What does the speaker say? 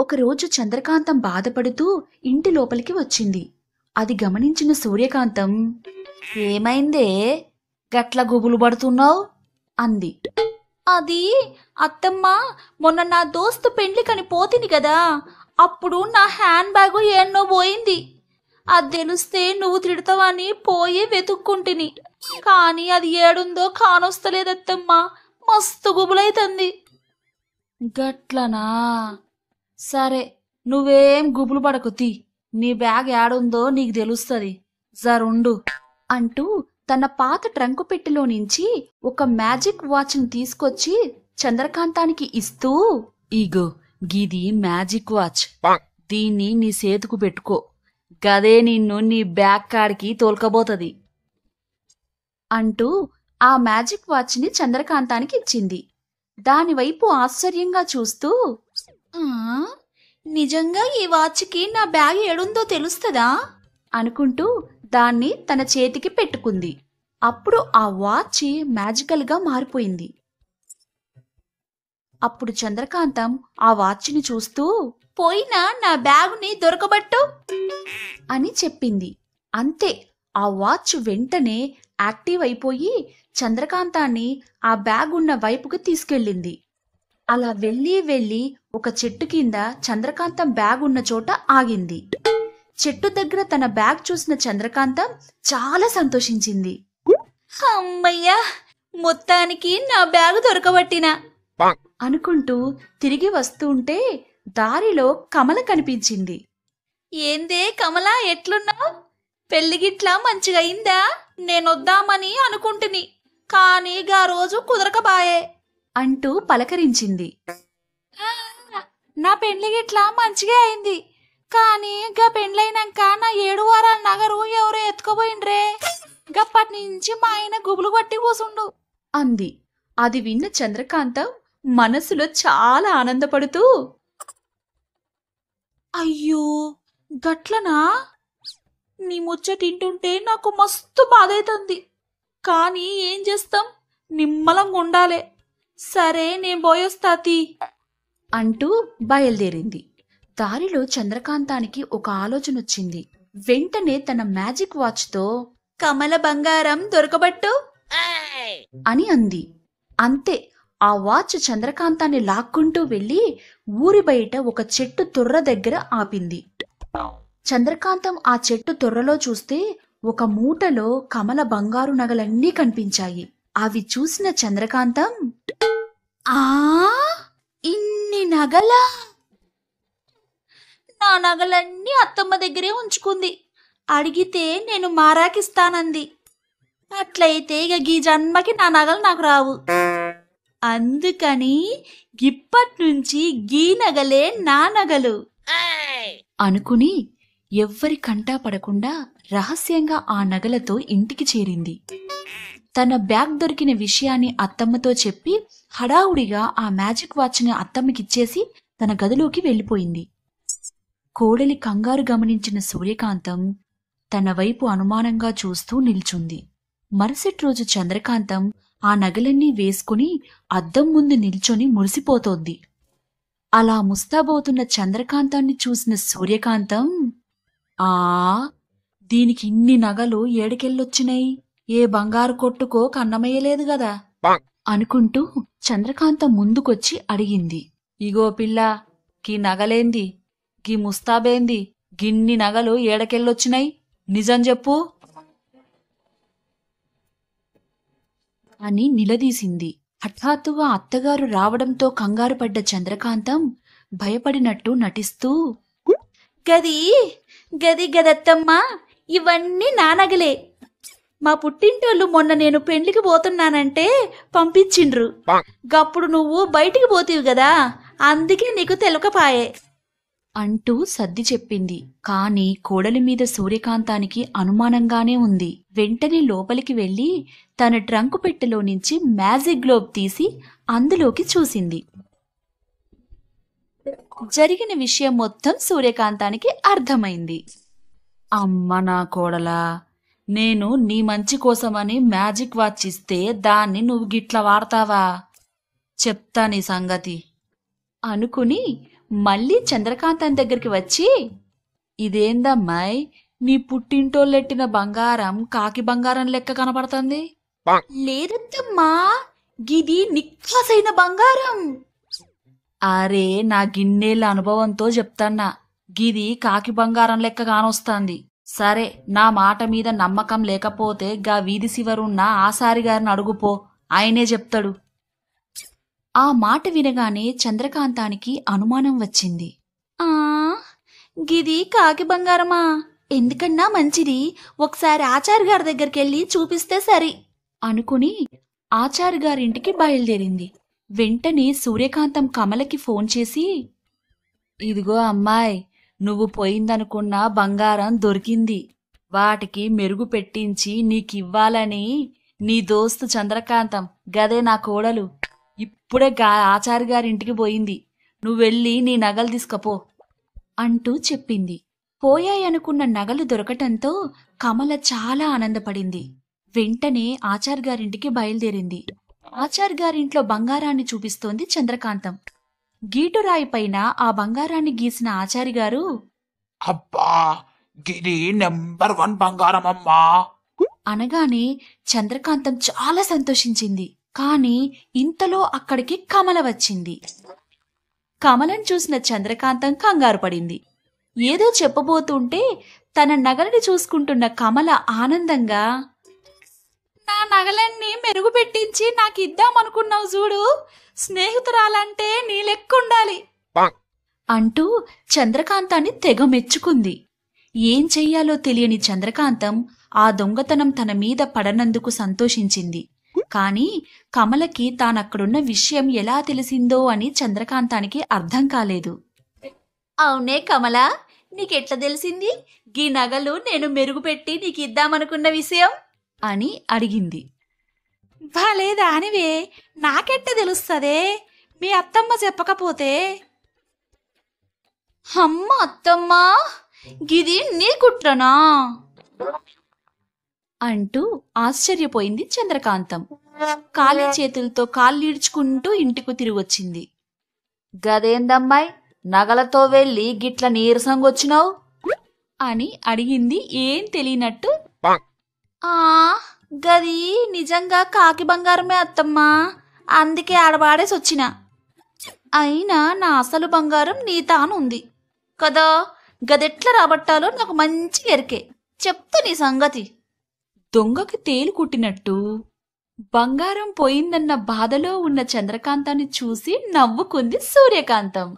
ఒకరోజు చంద్రకాంతం బాధపడుతూ ఇంటి లోపలికి వచ్చింది అది గమనించిన సూర్యకాంతం ఏమైందే గట్ల గుబులు పడుతున్నావు అంది అది అత్తమ్మ మొన్న నా దోస్తు పెండ్లి కని పోతిని కదా అప్పుడు నా హ్యాండ్ బ్యాగ్ ఎన్నో పోయింది అది తెలిస్తే నువ్వు తిడతావని పోయి వెతుక్కుంటిని కానీ అది ఏడుందో కానొస్తలేదత్తమ్మ మస్తు గుబులైతుంది గట్లనా సరే నువ్వేం గుబులు పడకు తీ నీ బ్యాగ్ ఏడుందో నీకు తెలుస్తుంది జరుండు అంటూ తన పాత ట్రంకు పెట్టెలో నుంచి ఒక మ్యాజిక్ వాచ్ని తీసుకొచ్చి చంద్రకాంతానికి ఇస్తూ ఇగో గిది మ్యాజిక్ వాచ్ దీన్ని నీ సేతుకు పెట్టుకో గదే నిన్ను నీ బ్యాగ్ కాడికి తోల్కబోతది అంటూ ఆ మ్యాజిక్ వాచ్ని చంద్రకాంతానికి ఇచ్చింది దానివైపు ఆశ్చర్యంగా చూస్తూ నిజంగా ఈ వాచ్కి నా బ్యాగ్ ఎడుందో తెలుస్తుందా అనుకుంటూ దాన్ని తన చేతికి పెట్టుకుంది అప్పుడు ఆ వాచ్ మ్యాజికల్గా మారిపోయింది అప్పుడు చంద్రకాంతం ఆ వాచ్ని చూస్తూ పోయినా నా బ్యాగుని దొరకబట్టు అని చెప్పింది అంతే ఆ వాచ్ వెంటనే యాక్టివ్ అయిపోయి చంద్రకాంతాన్ని ఆ బ్యాగ్ ఉన్న వైపుకి తీసుకెళ్ళింది అలా వెళ్ళి వెళ్ళి ఒక చెట్టు కింద చంద్రకాంతం బ్యాగ్ ఉన్న చోట ఆగింది చెట్టు దగ్గర తన బ్యాగ్ చూసిన చంద్రకాంతం చాలా సంతోషించింది అమ్మయ్యా మొత్తానికి నా బ్యాగ్ దొరకబట్టిన అనుకుంటూ తిరిగి వస్తుంటే దారిలో కమల కనిపించింది ఏందే కమల ఎట్లున్నావు పెళ్లిగిట్లా అయిందా నేనొద్దామని అనుకుంటుని కానీ గా రోజు కుదరకబాయే అంటూ పలకరించింది నా పెండ్లి గిట్లా మంచిగా అయింది కానీ గా పెండ్లైనాక నా ఏడు వారాల నగరు ఎవరో ఎత్తుకుపోయిండ్రే గప్పటి నుంచి మా ఆయన గుబులు కొట్టి కూసుండు అంది అది విన్న చంద్రకాంత మనసులో చాలా ఆనందపడుతూ అయ్యో గట్లనా నీ ముచ్చటింటుంటే నాకు మస్తు బాధ అవుతుంది కానీ ఏం చేస్తాం నిమ్మలంగా ఉండాలే సరే నేను పోయొస్తాతి అంటూ బయలుదేరింది దారిలో చంద్రకాంతానికి ఒక ఆలోచన వచ్చింది వెంటనే తన మ్యాజిక్ వాచ్తో కమల బంగారం దొరకబట్టు అని అంది అంతే ఆ వాచ్ చంద్రకాంతాన్ని లాక్కుంటూ వెళ్ళి ఊరి బయట ఒక చెట్టు తొర్ర దగ్గర ఆపింది చంద్రకాంతం ఆ చెట్టు తొర్రలో చూస్తే ఒక మూటలో కమల బంగారు నగలన్నీ కనిపించాయి అవి చూసిన చంద్రకాంతం ఆ ఇన్ని నగల నా నగలన్నీ అత్తమ్మ దగ్గరే ఉంచుకుంది అడిగితే నేను మారాకిస్తానంది అట్లయితే ఇక గీ జన్మకి నా నగలు నాకు రావు అందుకని ఇప్పటినుంచి గీ నగలే నా నగలు అనుకుని ఎవ్వరి కంటా పడకుండా రహస్యంగా ఆ నగలతో ఇంటికి చేరింది తన బ్యాగ్ దొరికిన విషయాన్ని అత్తమ్మతో చెప్పి హడావుడిగా ఆ మ్యాజిక్ వాచ్ని అత్తమ్మకిచ్చేసి తన గదిలోకి వెళ్ళిపోయింది కోడలి కంగారు గమనించిన సూర్యకాంతం తన వైపు అనుమానంగా చూస్తూ నిల్చుంది మరుసటి రోజు చంద్రకాంతం ఆ నగలన్నీ వేసుకుని అద్దం ముందు నిల్చొని మురిసిపోతోంది అలా ముస్తాబోతున్న చంద్రకాంతాన్ని చూసిన సూర్యకాంతం ఆ దీనికి ఇన్ని నగలు ఏడకెళ్ళొచ్చినాయి ఏ బంగారు కొట్టుకో కన్నమయ్యలేదు గదా అనుకుంటూ చంద్రకాంత ముందుకొచ్చి అడిగింది ఇగో పిల్ల గీ నగలేంది గీ ముస్తాబేంది గిన్ని నగలు ఏడకెళ్ళొచ్చినాయి నిజం చెప్పు అని నిలదీసింది హఠాత్తుగా అత్తగారు రావడంతో కంగారు పడ్డ చంద్రకాంతం భయపడినట్టు నటిస్తూ గది గది గదత్తమ్మా ఇవన్నీ నానగలే మా పుట్టింటోళ్ళు మొన్న నేను పెండ్లికి పోతున్నానంటే పంపించిండ్రు గప్పుడు నువ్వు బయటికి పోతీవు కదా అందుకే నీకు తెలకపాయే అంటూ సర్ది చెప్పింది కాని కోడలి మీద సూర్యకాంతానికి అనుమానంగానే ఉంది వెంటనే లోపలికి వెళ్ళి తన ట్రంకు పెట్టెలో నుంచి మ్యాజిక్ గ్లోబ్ తీసి అందులోకి చూసింది జరిగిన విషయం మొత్తం సూర్యకాంతానికి అర్థమైంది అమ్మ నా కోడలా నేను నీ మంచి కోసమని మ్యాజిక్ వాచ్ ఇస్తే దాన్ని నువ్వు గిట్లా వాడతావా చెప్తా నీ సంగతి అనుకుని మళ్ళీ చంద్రకాంతన్ దగ్గరికి వచ్చి ఇదేందమ్మాయి నీ పుట్టింటోళ్ళెట్టిన బంగారం కాకి బంగారం లెక్క కనపడుతుంది లేదమ్మా గిది నిక్కాసైన బంగారం అరే నా గిన్నెల అనుభవంతో చెప్తాన్నా గిది కాకి బంగారం లెక్క కానొస్తాంది సరే నా మాట మీద నమ్మకం లేకపోతే గా వీధి శివరున్న ఆసారి గారిని అడుగుపో ఆయనే చెప్తాడు ఆ మాట వినగానే చంద్రకాంతానికి అనుమానం వచ్చింది ఆ గిది కాకి బంగారమా ఎందుకన్నా మంచిది ఒకసారి ఆచార్య గారి దగ్గరికి వెళ్ళి చూపిస్తే సరి అనుకుని ఆచార్య గారింటికి బయలుదేరింది వెంటనే సూర్యకాంతం కమలకి ఫోన్ చేసి ఇదిగో అమ్మాయి నువ్వు పోయిందనుకున్న బంగారం దొరికింది వాటికి మెరుగు పెట్టించి నీకివ్వాలని నీ దోస్తు చంద్రకాంతం గదే నా కోడలు ఇప్పుడే గా ఆచారి గారింటికి పోయింది నువ్వెళ్ళి నీ నగలు తీసుకపో అంటూ చెప్పింది పోయాయనుకున్న నగలు దొరకటంతో కమల చాలా ఆనందపడింది వెంటనే ఆచార్ గారింటికి బయలుదేరింది ఆచార్ గారింట్లో బంగారాన్ని చూపిస్తోంది చంద్రకాంతం గీటురాయిపైన ఆ బంగారాన్ని గీసిన ఆచారి గారు అబ్బా గిది నెంబర్ వన్ బంగారం అమ్మా అనగానే చంద్రకాంతం చాలా సంతోషించింది కాని ఇంతలో అక్కడికి కమల వచ్చింది కమలం చూసిన చంద్రకాంతం కంగారు పడింది ఏదో చెప్పబోతుంటే తన నగలని చూసుకుంటున్న కమల ఆనందంగా నగలన్నీ మెరుగు పెట్టించి నాకు అనుకున్నావు చూడు స్నేహితురాలంటే నీ లెక్కుండాలి అంటూ చంద్రకాంతాన్ని తెగ మెచ్చుకుంది ఏం చెయ్యాలో తెలియని చంద్రకాంతం ఆ దొంగతనం తన మీద పడనందుకు సంతోషించింది కాని కమలకి తానక్కడున్న విషయం ఎలా తెలిసిందో అని చంద్రకాంతానికి అర్థం కాలేదు అవునే కమల నీకెట్లా తెలిసింది గీ నగలు నేను మెరుగుపెట్టి నీకిద్దామనుకున్న విషయం అని అడిగింది భలే అనివే నాకెట్ట తెలుస్తుందే మీ అత్తమ్మ చెప్పకపోతే అమ్మ అత్తమ్మ గిది నీ కుట్రనా అంటూ ఆశ్చర్యపోయింది చంద్రకాంతం ఖాళీ చేతులతో కాళ్ళీడ్చుకుంటూ ఇంటికి తిరిగొచ్చింది గదేందమ్మాయి నగలతో వెళ్ళి గిట్ల నీరసంగొచ్చినావు అని అడిగింది ఏం తెలియనట్టు ఆ గది నిజంగా కాకి బంగారమే అత్తమ్మా అందుకే ఆడవాడేసి వచ్చిన అయినా నా అసలు బంగారం నీ ఉంది కదా గదెట్లా రాబట్టాలో నాకు మంచి ఎరికే చెప్తా నీ సంగతి దొంగకి తేలు కుట్టినట్టు బంగారం పోయిందన్న బాధలో ఉన్న చంద్రకాంతాన్ని చూసి నవ్వుకుంది సూర్యకాంతం